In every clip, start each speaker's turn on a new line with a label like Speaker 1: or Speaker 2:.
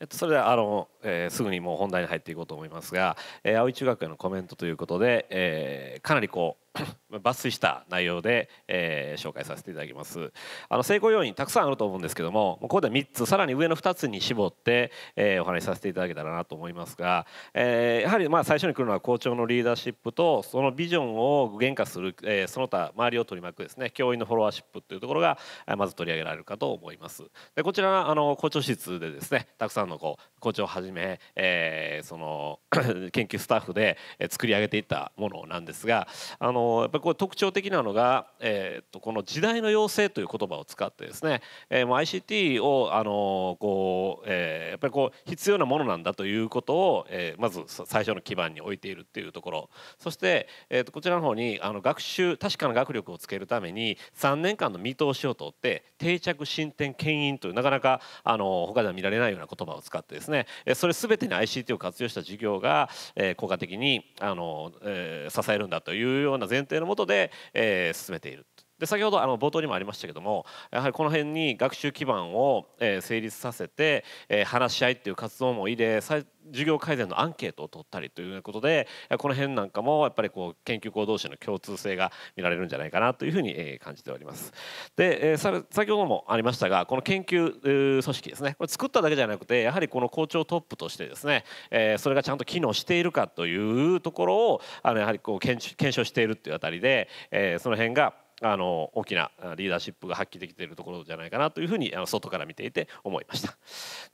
Speaker 1: えっと、それではあの、えー、すぐにもう本題に入っていこうと思いますが、えー、葵中学へのコメントということで、えー、かなりこう 抜粋した内容で、えー、紹介させていただきますあの成功要因たくさんあると思うんですけどもここで3つさらに上の2つに絞って、えー、お話しさせていただけたらなと思いますが、えー、やはりまあ最初に来るのは校長のリーダーシップとそのビジョンを具現化する、えー、その他周りを取り巻くですね教員のフォロワーシップというところがまず取り上げられるかと思いますでこちらあの校長室でですねたくさんのこう校長をはじめ、えー、その 研究スタッフで作り上げていったものなんですがあのやっぱりこれ特徴的なのが、えー、とこの時代の要請という言葉を使ってですね、えー、もう ICT をあのこう、えー、やっぱりこう必要なものなんだということを、えー、まず最初の基盤に置いているっていうところそして、えー、とこちらの方にあの学習確かな学力をつけるために3年間の見通しをとって定着進展牽引というなかなかあの他では見られないような言葉を使ってですねそれ全てに ICT を活用した事業が、えー、効果的にあの、えー、支えるんだというような前前提のもとで、えー、進めているで先ほどあの冒頭にもありましたけどもやはりこの辺に学習基盤を、え成立させて、え話し合いっていう活動も入れ授業改善のアンケートを取ったりということでこの辺なんかもやっぱりこう研究校同士の共通性が見られるんじゃないかなというふうに、え感じております。で、え先ほどもありましたがこの研究組織ですねこれ作っただけじゃなくてやはりこの校長トップとしてですね、えそれがちゃんと機能しているかというところをあのやはりこう検証しているっていうあたりで、えその辺があの大きなリーダーシップが発揮できているところじゃないかなというふうにあの外から見ていて思いました。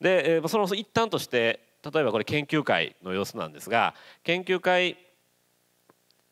Speaker 1: で、えー、その一端として例えばこれ研究会の様子なんですが研究会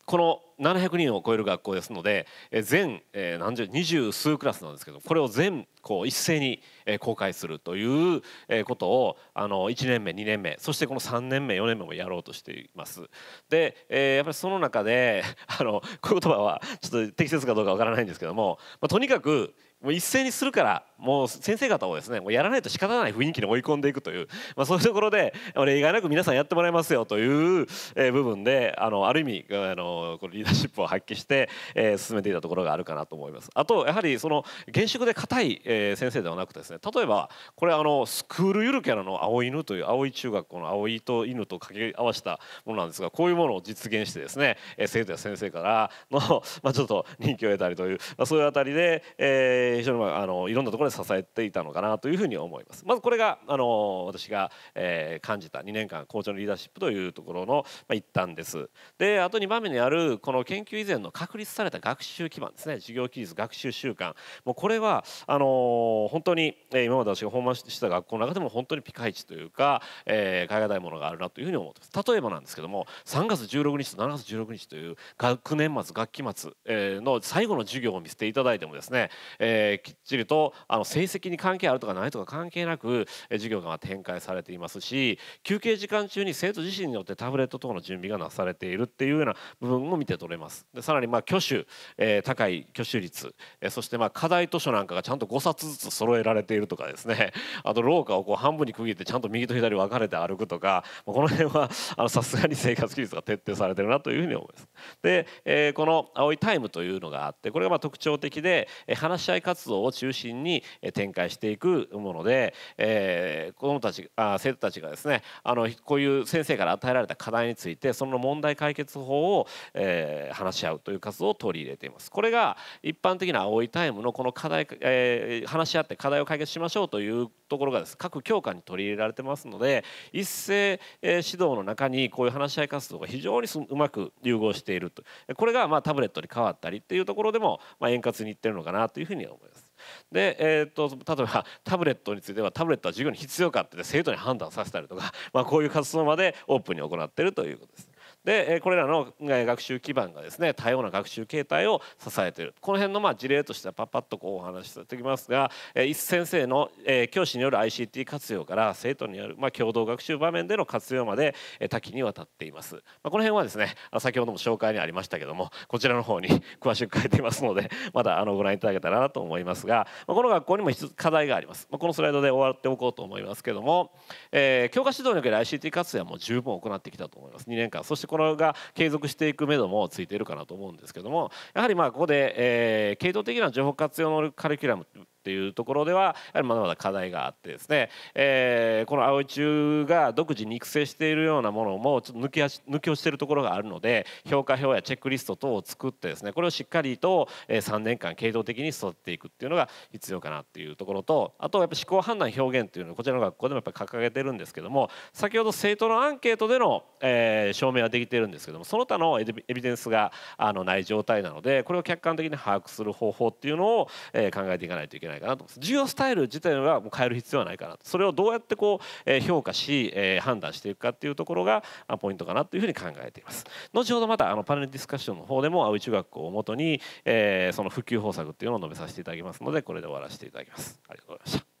Speaker 1: この700人を超える学校ですので全、え何十二十数クラスなんですけどこれを全こう一斉に公開するということをあの1年目2年目そしてこの3年目4年目もやろうとしています。で、えやっぱりその中で あのこういう言葉はちょっと適切かどうかわからないんですけども、まあ、とにかくもう一斉にするからもう先生方をですねもうやらないと仕方ない雰囲気に追い込んでいくという、まあ、そういうところで例外なく皆さんやってもらいますよという、え部分であのある意味あのこのリーダーシップを発揮して、えー、進めていたところがあるかなと思います。あとやはりその厳粛で硬い、え先生ではなくてですね例えばこれあのスクールゆるキャラの青犬という青い中学校の青いと犬と掛け合わせたものなんですがこういうものを実現してですね、え生徒や先生からの、まあ、ちょっと人気を得たりという、まあ、そういうあたりで、えー、非常に、まあ、あのいろんなところで支えていたのかなというふうに思いますまずこれが、あの私が、えー、感じた2年間校長のリーダーシップというところの、まあ、一端ですであと2番目にあるこの研究以前の確立された学習基盤ですね授業規律学習習慣もうこれはあの本当に、えー、今まで私が訪問した学校の中でも本当にピカイチというか、えー、海外いものがあるなというふうに思ってます例えばなんですけども3月16日と7月16日という学年末学期末、えー、の最後の授業を見せていただいてもですね、えー、きっちりとあのの成績に関係あるとかないとか関係なく授業が展開されていますし休憩時間中に生徒自身によってタブレット等の準備がなされているっていうような部分も見て取れます。でさらにまあ挙手、えー、高い挙手率、えー、そしてまあ課題図書なんかがちゃんと5冊ずつ揃えられているとかですね あと廊下をこう半分に区切ってちゃんと右と左分かれて歩くとかこの辺はさすがに生活規律が徹底されてるなというふうに思います。で、えー、この「青いタイム」というのがあってこれがまあ特徴的で話し合い活動を中心に展開していくもので、えー、子どもたちあ生徒たちがですねあのこういう先生から与えられた課題についてその問題解決法を、えー、話し合うという活動を取り入れています。これが一般的な青いタイムのこの課題、えー、話し合って課題を解決しましょうというところがです各教科に取り入れられてますので一斉、え指導の中にこういう話し合い活動が非常にうまく融合しているとこれがまあタブレットに変わったりっていうところでも、まあ、円滑にいってるのかなというふうに思います。で、えーと、例えば タブレットについてはタブレットは授業に必要かって生徒に判断させたりとか、まあ、こういう活動までオープンに行っているということです。でこれらの学習基盤がですね多様な学習形態を支えているこの辺のまあ事例としてはパッパッとこうお話しさせてきますが一先生の教師による ICT 活用から生徒によるま共同学習場面での活用まで多岐にわたっています。この辺はですね先ほども紹介にありましたけどもこちらの方に 詳しく書いていますのでまだあのご覧いただけたらなと思いますがこの学校にも一つ課題があります。このスライドで終わっておこうと思いますけども、え教科指導における ICT 活用はもう十分行ってきたと思います。2年間そしてところが継続していく目処もついているかなと思うんですけどもやはりまあここで、えー、系統的な情報活用能力カリキュラムっていうところではやはりまだまだ課題があってですね、えー、この青い中が独自に育成しているようなものもちょっと抜き抜きをしているところがあるので評価表やチェックリスト等を作ってですねこれをしっかりと3年間系統的に育てていくっていうのが必要かなっていうところとあとはやっぱ思考判断表現っていうのをこちらの学校でもやっぱ掲げてるんですけども先ほど生徒のアンケートでの、えー、証明はできてるんですけどもその他のエビデンスがあのない状態なのでこれを客観的に把握する方法っていうのを、えー、考えていかないといけない。ないかなと思います授業スタイル自体はもう変える必要はないかなとそれをどうやってこう、え評価し、え判断していくかっていうところがポイントかなというふうに考えています後ほどまたあのパネルディスカッションの方でも青井中学校をもとに、えその普及方策っていうのを述べさせていただきますのでこれで終わらせていただきますありがとうございました